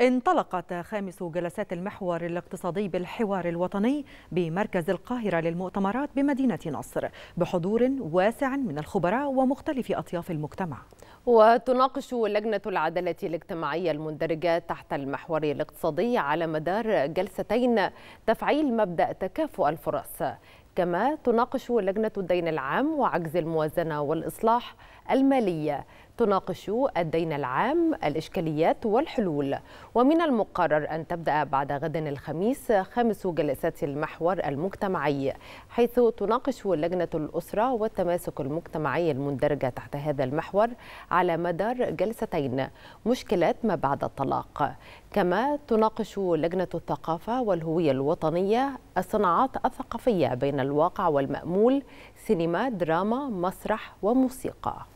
انطلقت خامس جلسات المحور الاقتصادي بالحوار الوطني بمركز القاهرة للمؤتمرات بمدينة نصر بحضور واسع من الخبراء ومختلف أطياف المجتمع وتناقش لجنة العدالة الاجتماعية المندرجة تحت المحور الاقتصادي على مدار جلستين تفعيل مبدأ تكافؤ الفرص كما تناقش لجنة الدين العام وعجز الموازنة والإصلاح المالية تناقش الدين العام الإشكاليات والحلول ومن المقرر أن تبدأ بعد غد الخميس خامس جلسات المحور المجتمعي حيث تناقش لجنة الأسرة والتماسك المجتمعي المندرجة تحت هذا المحور على مدار جلستين مشكلات ما بعد الطلاق كما تناقش لجنة الثقافة والهوية الوطنية الصناعات الثقافية بين الواقع والمأمول سينما دراما مسرح وموسيقى